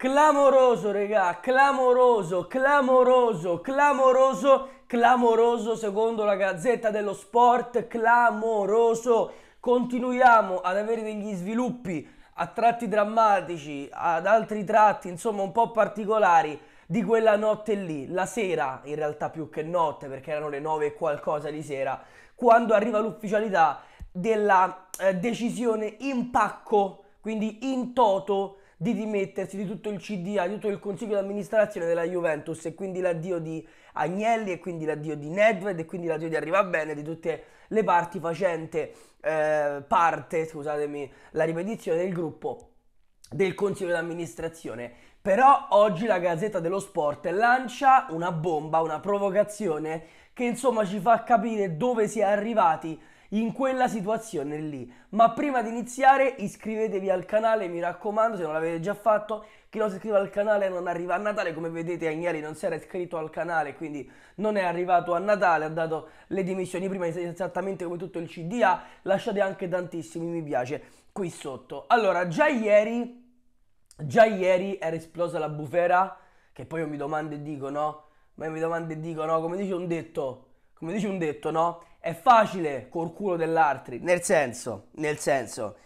Clamoroso, regà, clamoroso, clamoroso, clamoroso, clamoroso secondo la Gazzetta dello Sport, clamoroso. Continuiamo ad avere degli sviluppi a tratti drammatici, ad altri tratti, insomma, un po' particolari di quella notte lì, la sera, in realtà più che notte, perché erano le 9 e qualcosa di sera, quando arriva l'ufficialità della eh, decisione in pacco, quindi in toto di dimettersi di tutto il CDA, di tutto il consiglio di amministrazione della Juventus e quindi l'addio di Agnelli e quindi l'addio di Nedved e quindi l'addio di Arrivabene, di tutte le parti facente eh, parte, scusatemi la ripetizione, del gruppo del consiglio di amministrazione. Però oggi la Gazzetta dello Sport lancia una bomba, una provocazione che insomma ci fa capire dove si è arrivati in quella situazione lì. Ma prima di iniziare iscrivetevi al canale, mi raccomando, se non l'avete già fatto, chi non si iscrive al canale non arriva a Natale, come vedete Agnelli non si era iscritto al canale, quindi non è arrivato a Natale, ha dato le dimissioni prima esattamente come tutto il CDA, lasciate anche tantissimi mi piace qui sotto. Allora, già ieri già ieri era esplosa la bufera, che poi io mi domando e dico no, ma io mi domando e dico no, come dice un detto, come dice un detto no, è facile col culo dell'altri. Nel senso, nel senso.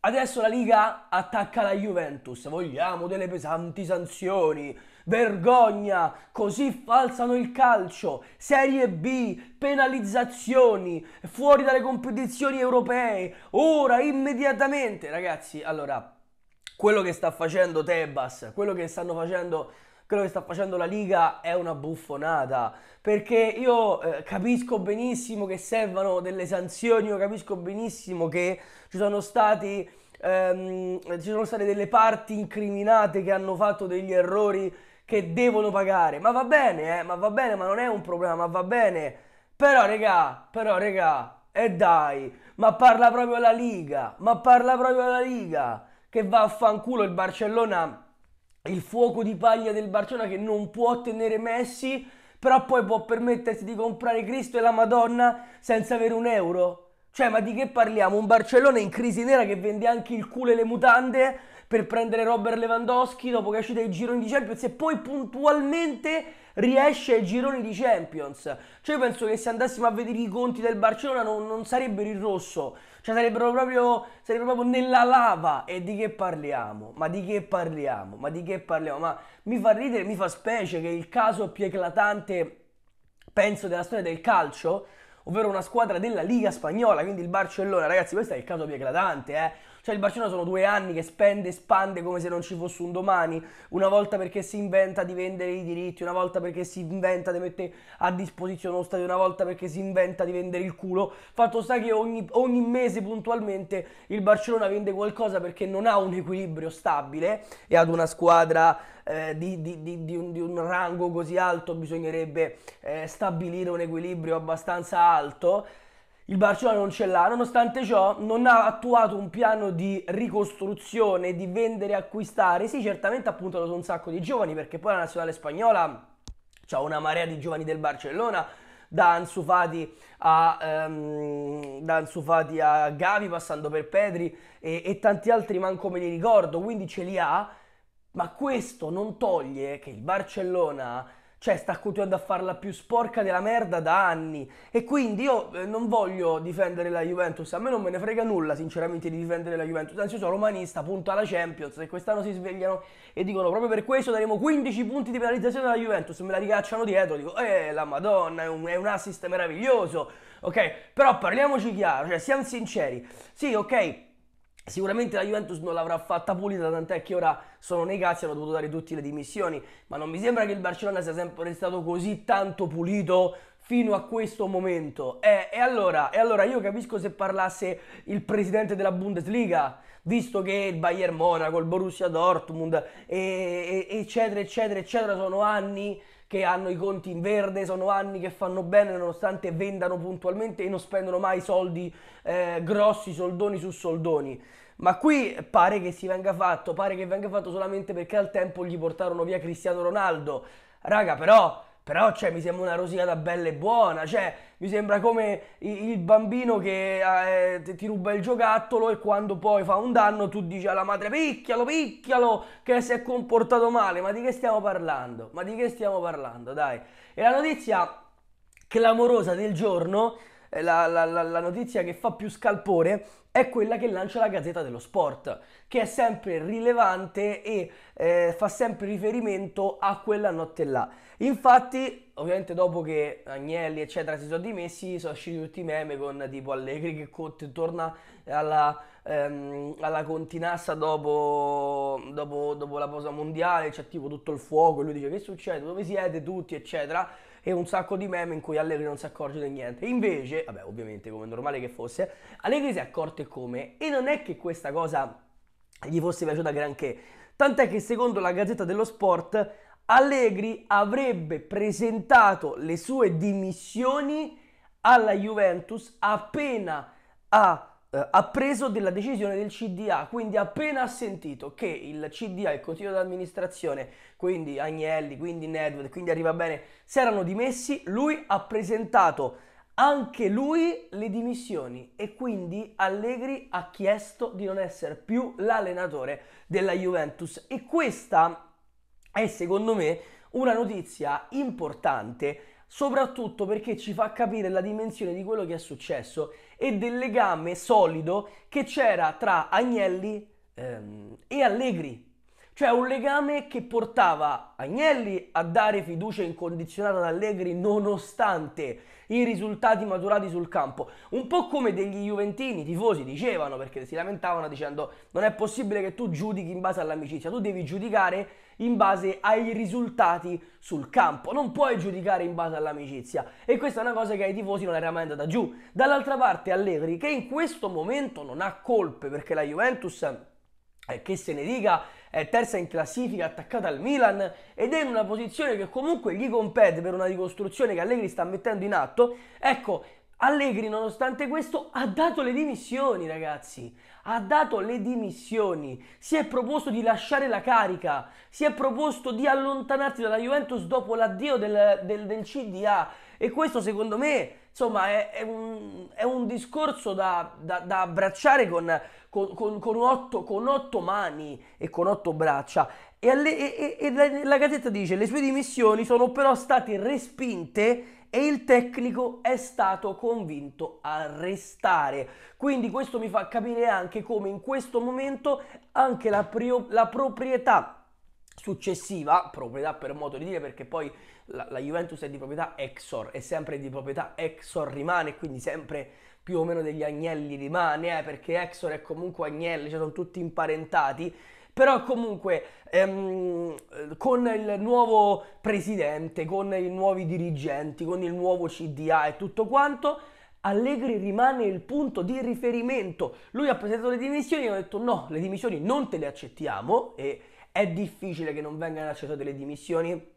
Adesso la Liga attacca la Juventus, vogliamo delle pesanti sanzioni, vergogna, così falsano il calcio, Serie B, penalizzazioni, fuori dalle competizioni europee, ora, immediatamente. Ragazzi, allora, quello che sta facendo Tebas, quello che stanno facendo quello che sta facendo la Liga è una buffonata, perché io eh, capisco benissimo che servano delle sanzioni, io capisco benissimo che ci sono stati... Ehm, ci sono state delle parti incriminate che hanno fatto degli errori che devono pagare. Ma va bene, eh, ma va bene, ma non è un problema, va bene. Però, regà, però, regà, e dai, ma parla proprio la Liga, ma parla proprio la Liga, che va a fanculo il Barcellona il fuoco di paglia del Barcellona che non può tenere Messi, però poi può permettersi di comprare Cristo e la Madonna senza avere un euro. Cioè, ma di che parliamo? Un Barcellona in crisi nera che vende anche il culo e le mutande per prendere Robert Lewandowski dopo che è uscito dai gironi di Champions e poi puntualmente riesce ai gironi di Champions. Cioè, io penso che se andassimo a vedere i conti del Barcellona non, non sarebbero il rosso. Cioè sarebbero proprio, sarebbero proprio nella lava. E di che parliamo? Ma di che parliamo? Ma di che parliamo? Ma mi fa ridere, mi fa specie che il caso più eclatante, penso, della storia del calcio ovvero una squadra della Liga Spagnola, quindi il Barcellona. Ragazzi, questo è il caso più eclatante, eh. Cioè il Barcellona sono due anni che spende e spande come se non ci fosse un domani, una volta perché si inventa di vendere i diritti, una volta perché si inventa di mettere a disposizione uno stadio, una volta perché si inventa di vendere il culo. Fatto sta che ogni, ogni mese puntualmente il Barcellona vende qualcosa perché non ha un equilibrio stabile e ad una squadra eh, di, di, di, di, un, di un rango così alto bisognerebbe eh, stabilire un equilibrio abbastanza alto. Il Barcellona non ce l'ha, nonostante ciò non ha attuato un piano di ricostruzione, di vendere e acquistare. Sì, certamente ha puntato su un sacco di giovani, perché poi la nazionale spagnola ha una marea di giovani del Barcellona, da Anzufati a, um, ehm, da Anzufati a Gavi, passando per Pedri e, e tanti altri manco me li ricordo, quindi ce li ha. Ma questo non toglie che il Barcellona cioè, sta continuando a farla più sporca della merda da anni. E quindi io eh, non voglio difendere la Juventus. A me non me ne frega nulla, sinceramente, di difendere la Juventus. Anzi, io sono romanista, punto alla Champions. E quest'anno si svegliano e dicono: proprio per questo daremo 15 punti di penalizzazione alla Juventus. Me la ricacciano dietro. Dico: Eh, la Madonna, è un, è un assist meraviglioso. Ok, però parliamoci chiaro, cioè, siamo sinceri. Sì, ok Sicuramente la Juventus non l'avrà fatta pulita, tant'è che ora sono negati e hanno dovuto dare tutte le dimissioni, ma non mi sembra che il Barcellona sia sempre stato così tanto pulito fino a questo momento. Eh, e, allora, e allora io capisco se parlasse il presidente della Bundesliga, visto che il Bayern Monaco, il Borussia Dortmund, e, e, eccetera, eccetera, eccetera, sono anni che hanno i conti in verde, sono anni che fanno bene nonostante vendano puntualmente e non spendono mai soldi eh, grossi, soldoni su soldoni. Ma qui pare che si venga fatto, pare che venga fatto solamente perché al tempo gli portarono via Cristiano Ronaldo. Raga, però però cioè, mi sembra una rosicata bella e buona, cioè, mi sembra come il bambino che eh, ti ruba il giocattolo e quando poi fa un danno tu dici alla madre picchialo, picchialo, che si è comportato male, ma di che stiamo parlando? Ma di che stiamo parlando, dai? E la notizia clamorosa del giorno eh, la, la, la, notizia che fa più scalpore è quella che lancia la Gazzetta dello Sport, che è sempre rilevante e eh, fa sempre riferimento a quella notte là. Infatti, ovviamente dopo che Agnelli eccetera si sono dimessi, sono usciti tutti i meme con tipo Allegri che Conte torna alla, ehm, alla continassa dopo, dopo, dopo la posa mondiale, c'è tipo tutto il fuoco, lui dice che succede, dove siete tutti eccetera e un sacco di meme in cui Allegri non si accorge di niente. Invece, vabbè, ovviamente come normale che fosse, Allegri si è accorto e come. E non è che questa cosa gli fosse piaciuta granché. Tant'è che secondo la Gazzetta dello Sport Allegri avrebbe presentato le sue dimissioni alla Juventus appena ha eh, appreso della decisione del CDA, quindi appena ha sentito che il CDA, il consiglio d'amministrazione, quindi Agnelli, quindi Nedved, quindi arriva bene, si erano dimessi, lui ha presentato anche lui le dimissioni e quindi Allegri ha chiesto di non essere più l'allenatore della Juventus e questa è secondo me una notizia importante soprattutto perché ci fa capire la dimensione di quello che è successo e del legame solido che c'era tra Agnelli ehm, e Allegri. Cioè un legame che portava Agnelli a dare fiducia incondizionata ad Allegri nonostante i risultati maturati sul campo. Un po' come degli Juventini, tifosi, dicevano perché si lamentavano dicendo non è possibile che tu giudichi in base all'amicizia, tu devi giudicare in base ai risultati sul campo, non puoi giudicare in base all'amicizia e questa è una cosa che ai tifosi non era mai andata giù. Dall'altra parte Allegri che in questo momento non ha colpe perché la Juventus, eh, che se ne dica, è terza in classifica attaccata al Milan ed è in una posizione che comunque gli compete per una ricostruzione che Allegri sta mettendo in atto. Ecco, Allegri nonostante questo ha dato le dimissioni ragazzi, ha dato le dimissioni, si è proposto di lasciare la carica, si è proposto di allontanarsi dalla Juventus dopo l'addio del, del, del CDA, e questo secondo me insomma è, è, un, è un, discorso da, da, da abbracciare con, con, con, con, otto, con otto mani e con otto braccia. E, alle, e, e la, la Gazzetta dice le sue dimissioni sono però state respinte e il tecnico è stato convinto a restare. Quindi questo mi fa capire anche come in questo momento anche la, prio, la proprietà successiva proprietà per modo di dire perché poi la, la, Juventus è di proprietà Exor è sempre di proprietà Exor rimane quindi sempre più o meno degli agnelli rimane eh, perché Exor è comunque agnelli cioè sono tutti imparentati però comunque ehm, con il nuovo presidente con i nuovi dirigenti con il nuovo CDA e tutto quanto Allegri rimane il punto di riferimento. Lui ha presentato le dimissioni e hanno detto no, le dimissioni non te le accettiamo e è difficile che non vengano accettate delle dimissioni.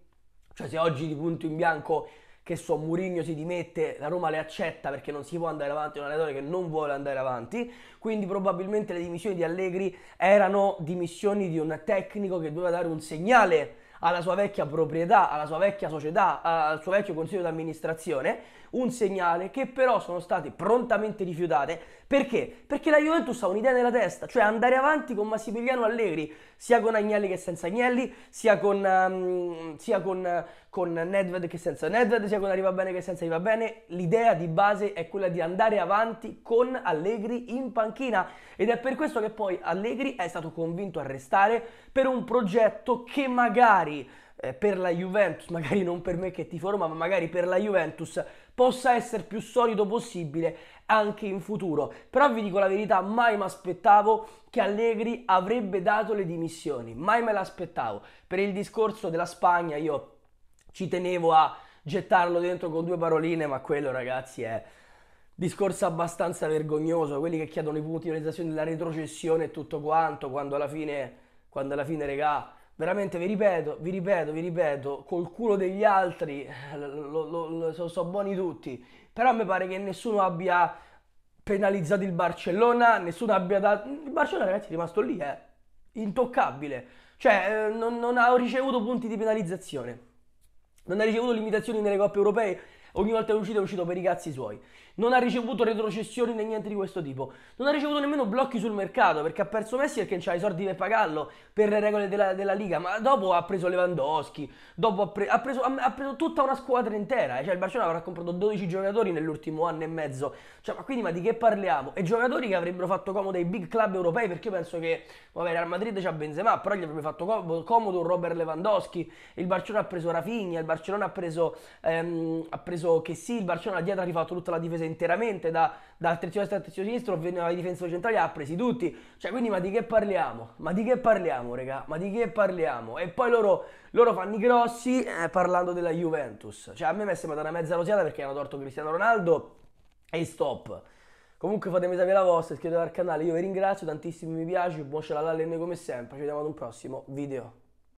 Cioè se oggi di punto in bianco che so, Murigno si dimette, la Roma le accetta perché non si può andare avanti, è un allenatore che non vuole andare avanti, quindi probabilmente le dimissioni di Allegri erano dimissioni di un tecnico che doveva dare un segnale alla sua vecchia proprietà, alla sua vecchia società, al suo vecchio consiglio di amministrazione, un segnale che però sono state prontamente rifiutate. Perché? Perché la Juventus ha un'idea nella testa, cioè andare avanti con Massimiliano Allegri sia con Agnelli che senza Agnelli, sia con, um, sia con, con Nedved che senza Nedved, sia con Arriva Bene che senza Arriva Bene. L'idea di base è quella di andare avanti con Allegri in panchina ed è per questo che poi Allegri è stato convinto a restare per un progetto che magari eh, per la Juventus, magari non per me che tifo Roma, ma magari per la Juventus possa essere più solido possibile anche in futuro. Però vi dico la verità, mai mi aspettavo che Allegri avrebbe dato le dimissioni, mai me l'aspettavo. Per il discorso della Spagna io ci tenevo a gettarlo dentro con due paroline, ma quello ragazzi è discorso abbastanza vergognoso, quelli che chiedono i punti di realizzazione della retrocessione e tutto quanto, quando alla fine, quando alla fine regà veramente vi ripeto, vi ripeto, vi ripeto, col culo degli altri eh, lo, lo, lo, sono, sono buoni tutti, però mi pare che nessuno abbia penalizzato il Barcellona, nessuno abbia dato... Il Barcellona ragazzi è rimasto lì, eh, intoccabile, cioè eh, non, non ha ricevuto punti di penalizzazione, non ha ricevuto limitazioni nelle coppe europee, ogni volta che è uscito è uscito per i cazzi suoi non ha ricevuto retrocessioni né niente di questo tipo, non ha ricevuto nemmeno blocchi sul mercato perché ha perso Messi perché non c'ha i soldi per pagarlo per le regole della, della Liga, ma dopo ha preso Lewandowski, dopo ha, pre- ha, preso, ha, ha, preso, tutta una squadra intera, eh, cioè il Barcellona avrà comprato 12 giocatori nell'ultimo anno e mezzo, cioè, ma quindi ma di che parliamo? E giocatori che avrebbero fatto comodo ai big club europei perché io penso che, vabbè, Real Madrid c'ha Benzema, però gli avrebbe fatto comodo un Robert Lewandowski, il Barcellona ha preso Rafinha, il Barcellona ha preso, ehm, ha preso Chessy, il Barcellona dietro ha rifatto tutta la difesa prese interamente da, dal terzino destra al terzino sinistro, veniva ai difensori centrali ha presi tutti. Cioè, quindi ma di che parliamo? Ma di che parliamo, raga? Ma di che parliamo? E poi loro, loro fanno i grossi eh, parlando della Juventus. Cioè, a me mi è sembrata una mezza rosiata perché hanno torto Cristiano Ronaldo e stop. Comunque fatemi sapere la vostra, iscrivetevi al canale, io vi ringrazio, tantissimi mi piace, buon ce l'ha come sempre, ci vediamo ad un prossimo video.